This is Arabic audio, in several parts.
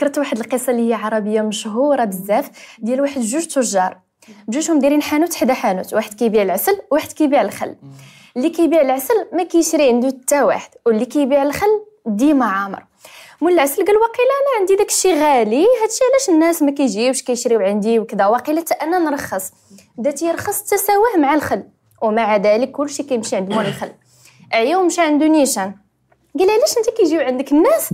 كرت واحد القصه اللي هي عربيه مشهوره بزاف ديال واحد جوج تجار بجوجهم دايرين حانوت حدا حانوت واحد كيبيع العسل واحد كيبيع الخل اللي كيبيع العسل ما كيشري عنده حتى واحد واللي كيبيع الخل ديما عامر مول العسل قال واقيلا انا عندي داكشي غالي هادشي علاش الناس ما كيجيوش كيشريو عندي وكذا واقيلا انا نرخص بدا تيرخص تساواه مع الخل ومع ذلك كلشي كيمشي عند مول الخل عيا ومشى عندو نيشان قال علاش انت كيجيو عندك الناس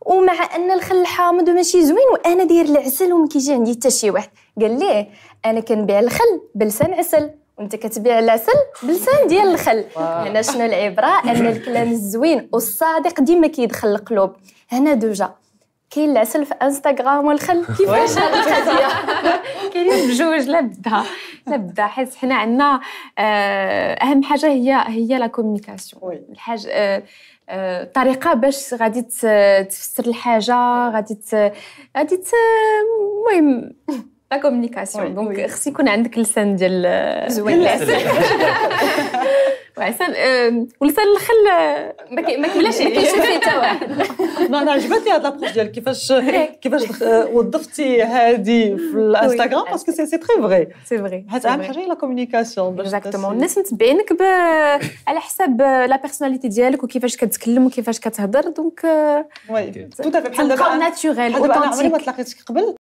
ومع ان الخل الحامض ماشي زوين وانا داير العسل وما كيجي عندي حتى شي واحد قال ليه انا كنبيع الخل بلسان عسل وانت كتبيع العسل بلسان ديال الخل هنا شنو العبره ان الكلام الزوين والصادق ديما كيدخل القلوب هنا دوجا كاين العسل في انستغرام والخل كيفاش هذه القضيه كاينين بجوج لا بدها نبدا حيت حنا عندنا آه، اهم حاجه هي هي لا كومونيكاسيون الحاجه الطريقه باش غادي تفسر الحاجه غادي غادي المهم لا كومونيكاسيون دونك خص يكون عندك لسان ديال زوين عسل ولسان الخل آه، ما كيبلاش ما كيشوف فيه حتى انا عجبتني هاد لابروش ديال كيفاش كيفاش آه، وظفتي هادي في الانستغرام باسكو سي تري فري سي فري هاد اهم حاجه هي لا كومونيكاسيون اكزاكتومون الناس متبعينك على حساب آه، لا بيرسوناليتي ديالك وكيفاش كتكلم وكيفاش كتهضر دونك وي تو بحال دابا ناتشورال انا عمري ما تلاقيتك قبل